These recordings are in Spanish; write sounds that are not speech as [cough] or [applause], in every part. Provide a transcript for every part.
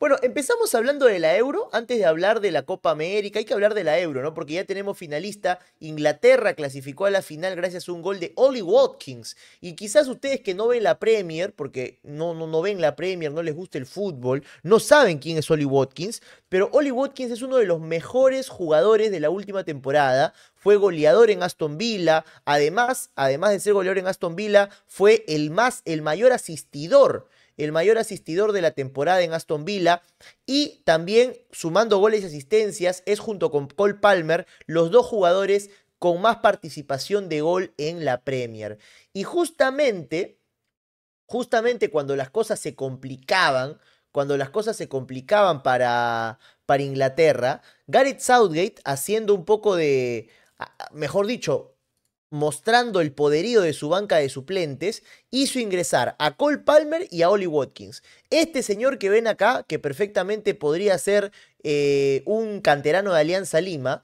Bueno, empezamos hablando de la Euro, antes de hablar de la Copa América, hay que hablar de la Euro, ¿no? Porque ya tenemos finalista, Inglaterra clasificó a la final gracias a un gol de Ollie Watkins. Y quizás ustedes que no ven la Premier, porque no, no, no ven la Premier, no les gusta el fútbol, no saben quién es Ollie Watkins, pero Ollie Watkins es uno de los mejores jugadores de la última temporada, fue goleador en Aston Villa, además, además de ser goleador en Aston Villa, fue el más, el mayor asistidor el mayor asistidor de la temporada en Aston Villa y también sumando goles y asistencias es junto con Cole Palmer los dos jugadores con más participación de gol en la Premier. Y justamente, justamente cuando las cosas se complicaban, cuando las cosas se complicaban para, para Inglaterra, Gareth Southgate haciendo un poco de, mejor dicho, mostrando el poderío de su banca de suplentes, hizo ingresar a Cole Palmer y a Ollie Watkins. Este señor que ven acá, que perfectamente podría ser eh, un canterano de Alianza Lima,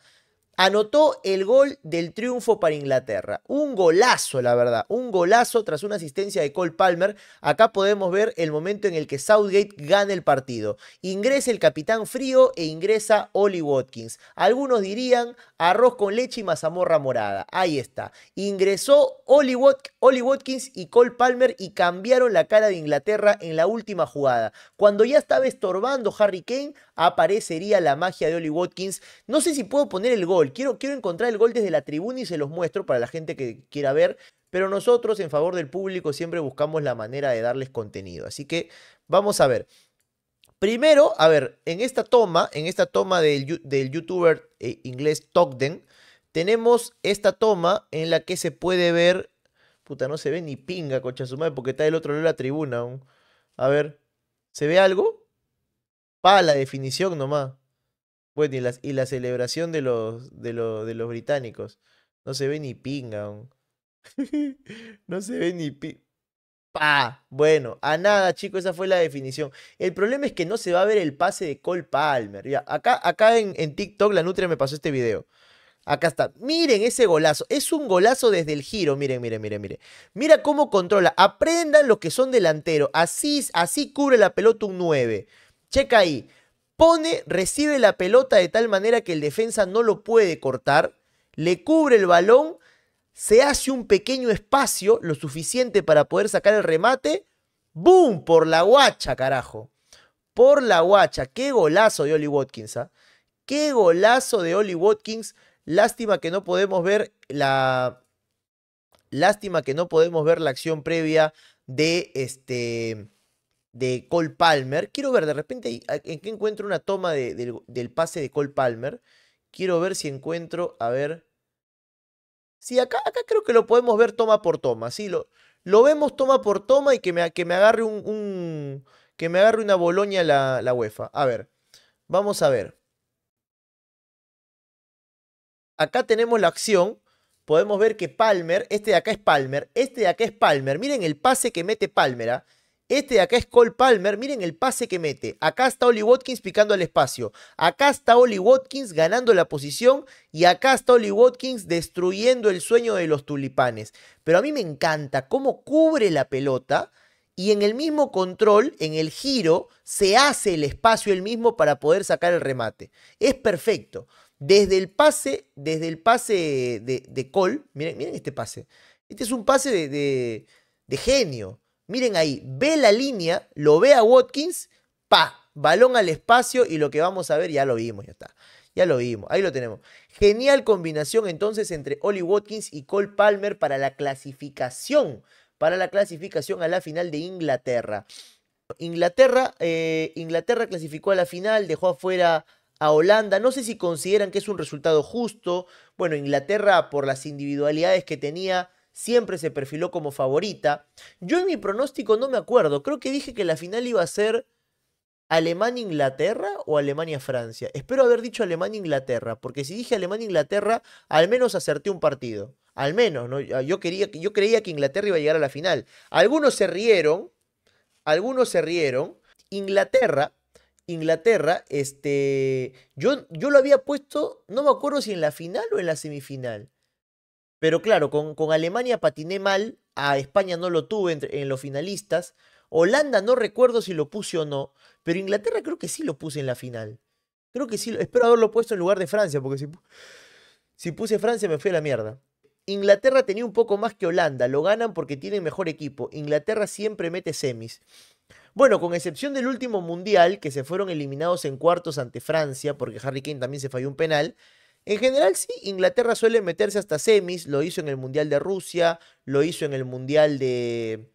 anotó el gol del triunfo para Inglaterra. Un golazo, la verdad, un golazo tras una asistencia de Cole Palmer. Acá podemos ver el momento en el que Southgate gana el partido. Ingresa el capitán frío e ingresa ollie Watkins. Algunos dirían arroz con leche y mazamorra morada. Ahí está. Ingresó ollie Watkins y Cole Palmer y cambiaron la cara de Inglaterra en la última jugada. Cuando ya estaba estorbando Harry Kane, aparecería la magia de ollie Watkins. No sé si puedo poner el gol Quiero, quiero encontrar el gol desde la tribuna y se los muestro para la gente que quiera ver. Pero nosotros, en favor del público, siempre buscamos la manera de darles contenido. Así que vamos a ver. Primero, a ver, en esta toma, en esta toma del, youtuber eh, inglés Togden, tenemos esta toma en la que se puede ver. Puta, no se ve ni pinga, cocha su porque está del otro lado de la tribuna. A ver, ¿se ve algo? Pa, la definición nomás. Bueno, y la, celebración de los, de, los, de los británicos. No se ve ni pinga. [laughs] no se ve ni pinga. ¡Pa! Bueno, a nada, chicos, esa fue la definición. El problema es que no se va a ver el pase de Cole Palmer. Ya, acá acá en, en TikTok la Nutria me pasó este video. Acá está. Miren ese golazo. Es un golazo desde el giro. Miren, miren, miren, miren. Mira cómo controla. Aprendan los que son delanteros. Así, así cubre la pelota un 9. Checa ahí pone, recibe la pelota de tal manera que el defensa no lo puede cortar, le cubre el balón, se hace un pequeño espacio, lo suficiente para poder sacar el remate, ¡boom! Por la guacha, carajo. Por la guacha, qué golazo de Oli Watkins, ¿eh? Qué golazo de Oli Watkins. Lástima que no podemos ver la. Lástima que no podemos ver la acción previa de este de Cole Palmer. Quiero ver, de repente, en qué encuentro una toma del, pase de Cole Palmer. Quiero ver si encuentro, a ver. si acá, acá creo que lo podemos ver toma por toma. lo, lo vemos toma por toma y que me, que me agarre un, un que me agarre una boloña la, la UEFA. A ver, vamos a ver. Acá tenemos la acción. Podemos ver que Palmer, este de acá es Palmer, este de acá es Palmer. Miren el pase que mete Palmera ¿ah? Este de acá es Cole Palmer. Miren el pase que mete. Acá está Oli Watkins picando el espacio. Acá está Oli Watkins ganando la posición. Y acá está Oli Watkins destruyendo el sueño de los tulipanes. Pero a mí me encanta cómo cubre la pelota. Y en el mismo control, en el giro, se hace el espacio el mismo para poder sacar el remate. Es perfecto. Desde el pase, desde el pase de, Cole. Miren, este pase. Este es un pase de genio. Miren ahí, ve la línea, lo ve a Watkins, pa, balón al espacio y lo que vamos a ver ya lo vimos, ya está. Ya lo vimos, ahí lo tenemos. Genial combinación entonces entre Oli Watkins y Cole Palmer para la clasificación, para la clasificación a la final de Inglaterra. Inglaterra, eh, Inglaterra clasificó a la final, dejó afuera a Holanda. No sé si consideran que es un resultado justo. Bueno, Inglaterra por las individualidades que tenía siempre se perfiló como favorita. Yo en mi pronóstico no me acuerdo, creo que dije que la final iba a ser Alemania-Inglaterra o Alemania-Francia. Espero haber dicho Alemania-Inglaterra, porque si dije Alemania-Inglaterra, al menos acerté un partido. Al menos, ¿no? Ah, yo, quería, yo creía que Inglaterra iba a llegar a la final. Algunos se rieron, algunos se rieron. Inglaterra, Inglaterra, este, yo, yo lo había puesto, no me acuerdo si en la final o en la semifinal. Pero claro, con, Alemania patiné mal, a España no lo tuve en los finalistas, Holanda no recuerdo si lo puse o no, pero Inglaterra creo que sí lo puse en la final. Creo que sí, espero haberlo puesto en lugar de Francia, porque si, si puse Francia me fui a la mierda. Inglaterra tenía un poco más que Holanda, lo ganan porque tienen mejor equipo. Inglaterra siempre mete semis. Bueno, con excepción del último mundial, que se fueron eliminados en cuartos ante Francia, porque Harry Kane también se falló un penal, en general sí, Inglaterra suele meterse hasta semis, lo hizo en el Mundial de Rusia, lo hizo en el Mundial de...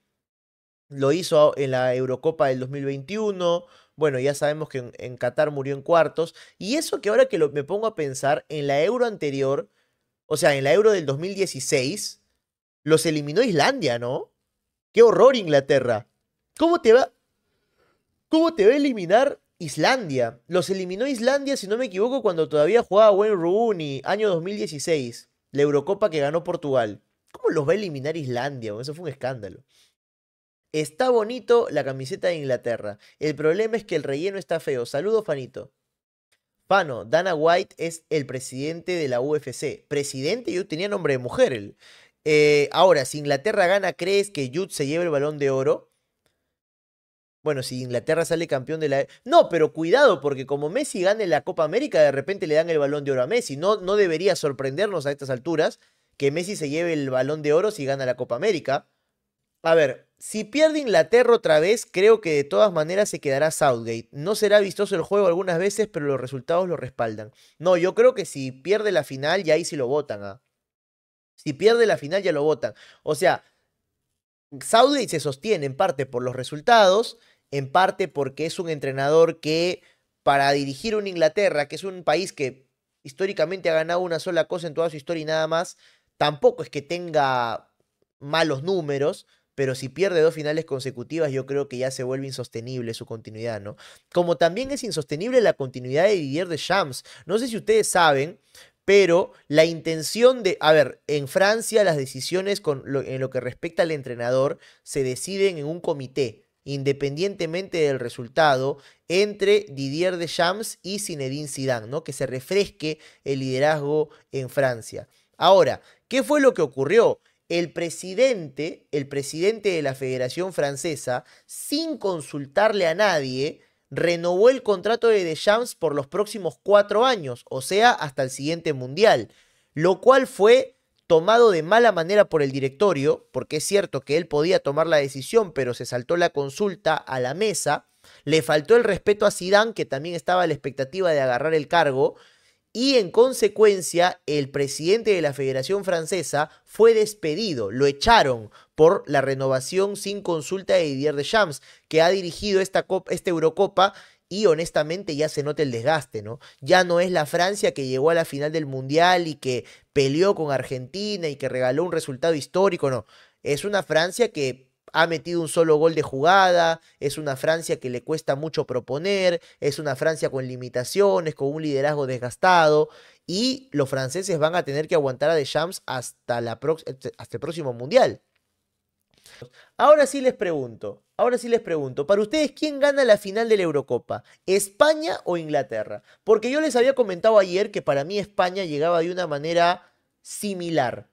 lo hizo en la Eurocopa del 2021, bueno, ya sabemos que en, Qatar murió en cuartos, y eso que ahora que me pongo a pensar, en la Euro anterior, o sea, en la Euro del 2016, los eliminó Islandia, ¿no? Qué horror Inglaterra. ¿Cómo te va? ¿Cómo te va a eliminar Islandia. Los eliminó Islandia, si no me equivoco, cuando todavía jugaba Wayne Rooney, año 2016, la Eurocopa que ganó Portugal. ¿Cómo los va a eliminar Islandia? Eso fue un escándalo. Está bonito la camiseta de Inglaterra. El problema es que el relleno está feo. Saludos, Fanito. Fano, Dana White es el presidente de la UFC. Presidente, yo tenía nombre de mujer. él eh, ahora, si Inglaterra gana, ¿crees que Jude se lleve el balón de oro? Bueno, si Inglaterra sale campeón de la... No, pero cuidado, porque como Messi gane la Copa América, de repente le dan el balón de oro a Messi. No, no debería sorprendernos a estas alturas que Messi se lleve el balón de oro si gana la Copa América. A ver, si pierde Inglaterra otra vez, creo que de todas maneras se quedará Southgate. No será vistoso el juego algunas veces, pero los resultados lo respaldan. No, yo creo que si pierde la final, ya ahí sí lo votan. a, ¿ah? Si pierde la final, ya lo votan. O sea, Saudi se sostiene en parte por los resultados, en parte porque es un entrenador que para dirigir un Inglaterra, que es un país que históricamente ha ganado una sola cosa en toda su historia y nada más, tampoco es que tenga malos números, pero si pierde dos finales consecutivas, yo creo que ya se vuelve insostenible su continuidad, ¿no? Como también es insostenible la continuidad de de Shams, No sé si ustedes saben, pero la intención de, a ver, en Francia las decisiones en lo que respecta al entrenador se deciden en un comité, independientemente del resultado, entre Didier Deschamps y Zinedine Zidane, ¿no? Que se refresque el liderazgo en Francia. Ahora, ¿qué fue lo que ocurrió? El presidente, el presidente de la Federación Francesa, sin consultarle a nadie, renovó el contrato de Deschamps por los próximos cuatro años, o sea, hasta el siguiente Mundial, lo cual fue tomado de mala manera por el directorio, porque es cierto que él podía tomar la decisión, pero se saltó la consulta a la mesa, le faltó el respeto a Zidane, que también estaba a la expectativa de agarrar el cargo, y en consecuencia el presidente de la Federación Francesa fue despedido, lo echaron por la renovación sin consulta de Didier Deschamps, que ha dirigido esta, Eurocopa y honestamente ya se nota el desgaste, ¿no? Ya no es la Francia que llegó a la final del Mundial y que peleó con Argentina y que regaló un resultado histórico, no. Es una Francia que ha metido un solo gol de jugada, es una Francia que le cuesta mucho proponer, es una Francia con limitaciones, con un liderazgo desgastado y los franceses van a tener que aguantar a Deschamps hasta, hasta el próximo Mundial. Ahora sí les pregunto, ahora sí les pregunto, para ustedes, ¿quién gana la final de la Eurocopa? ¿España o Inglaterra? Porque yo les había comentado ayer que para mí España llegaba de una manera similar.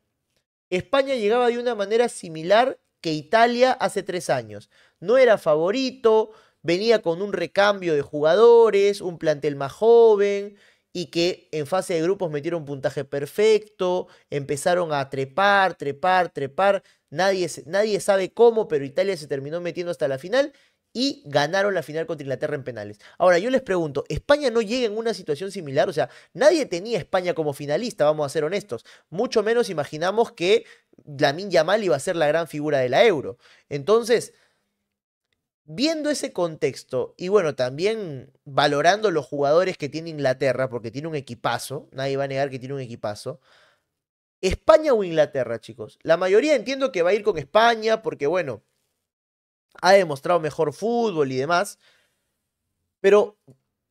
España llegaba de una manera similar que Italia hace tres años. No era favorito, venía con un recambio de jugadores, un plantel más joven, y que en fase de grupos metieron puntaje perfecto, empezaron a trepar, trepar, trepar. Nadie, nadie sabe cómo, pero Italia se terminó metiendo hasta la final y ganaron la final contra Inglaterra en penales. Ahora, yo les pregunto, ¿España no llega en una situación similar? O sea, nadie tenía a España como finalista, vamos a ser honestos. Mucho menos imaginamos que Lamin Yamal iba a ser la gran figura de la Euro. Entonces, Viendo ese contexto y bueno, también valorando los jugadores que tiene Inglaterra, porque tiene un equipazo, nadie va a negar que tiene un equipazo. España o Inglaterra, chicos. La mayoría entiendo que va a ir con España porque bueno, ha demostrado mejor fútbol y demás. Pero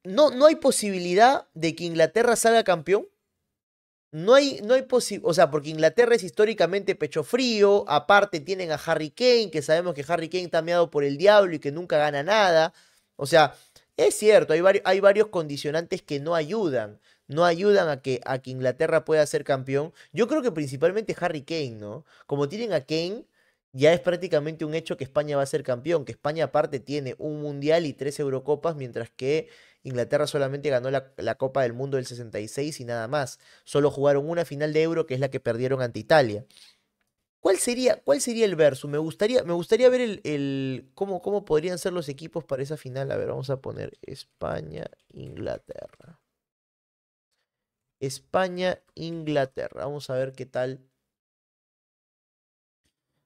no, no hay posibilidad de que Inglaterra salga campeón. No hay, no hay posibilidad, o sea, porque Inglaterra es históricamente pecho frío, aparte tienen a Harry Kane, que sabemos que Harry Kane está meado por el diablo y que nunca gana nada. O sea, es cierto, hay, varios, hay varios condicionantes que no ayudan, no ayudan a que, a que Inglaterra pueda ser campeón. Yo creo que principalmente Harry Kane, ¿no? Como tienen a Kane, ya es prácticamente un hecho que España va a ser campeón, que España aparte tiene un mundial y tres Eurocopas, mientras que Inglaterra solamente ganó la, Copa del Mundo del 66 y nada más. Solo jugaron una final de Euro, que es la que perdieron ante Italia. ¿Cuál sería, cuál sería el verso? Me gustaría, me gustaría ver el, el cómo, cómo podrían ser los equipos para esa final. A ver, vamos a poner España, Inglaterra. España, Inglaterra. Vamos a ver qué tal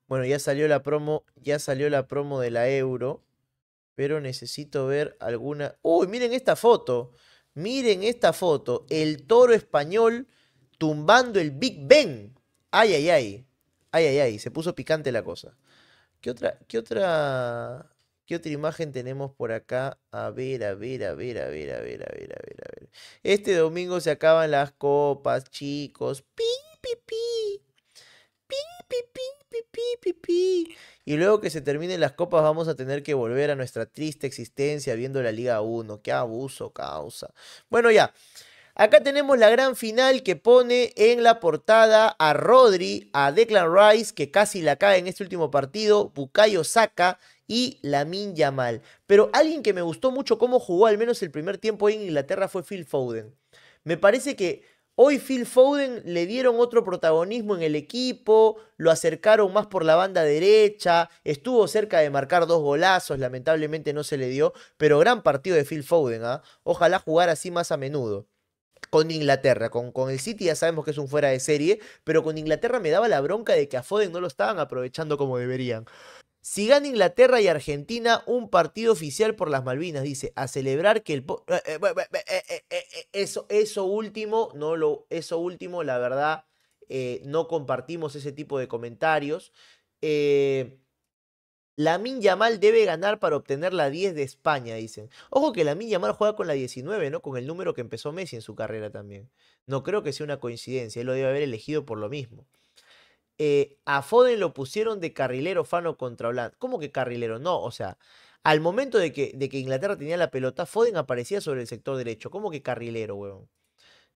bueno, ya salió la promo, ya salió la promo de la Euro, pero necesito ver alguna... Uy, miren esta foto, miren esta foto, el toro español tumbando el Big Ben. Ay, ay, ay, ay, ay, ay, se puso picante la cosa. ¿Qué otra, qué otra, qué otra imagen tenemos por acá? A ver, a ver, a ver, a ver, a ver, a ver, a ver, a ver. Este domingo se acaban las copas, chicos. ¡Ping! Y luego que se terminen las copas vamos a tener que volver a nuestra triste existencia viendo la Liga 1. Qué abuso causa. Bueno ya, acá tenemos la gran final que pone en la portada a Rodri, a Declan Rice, que casi la cae en este último partido, Bukayo Saka y Lamin Yamal. Pero alguien que me gustó mucho cómo jugó al menos el primer tiempo en Inglaterra fue Phil Foden. Me parece que Hoy Phil Foden le dieron otro protagonismo en el equipo, lo acercaron más por la banda derecha, estuvo cerca de marcar dos golazos, lamentablemente no se le dio, pero gran partido de Phil Foden, ¿ah? ojalá jugar así más a menudo. Con Inglaterra, con, con el City ya sabemos que es un fuera de serie, pero con Inglaterra me daba la bronca de que a Foden no lo estaban aprovechando como deberían. Si gana Inglaterra y Argentina, un partido oficial por las Malvinas, dice, a celebrar que el... Eso, eso último, no lo, eso último, la verdad, eh, no compartimos ese tipo de comentarios. Eh, la Min Yamal debe ganar para obtener la 10 de España, dicen. Ojo que la Min Yamal juega con la 19, ¿no? Con el número que empezó Messi en su carrera también. No creo que sea una coincidencia, él lo debe haber elegido por lo mismo. Eh, a Foden lo pusieron de carrilero Fano contra Holanda. ¿Cómo que carrilero? No, o sea, al momento de que, de que Inglaterra tenía la pelota, Foden aparecía sobre el sector derecho. ¿Cómo que carrilero, huevón?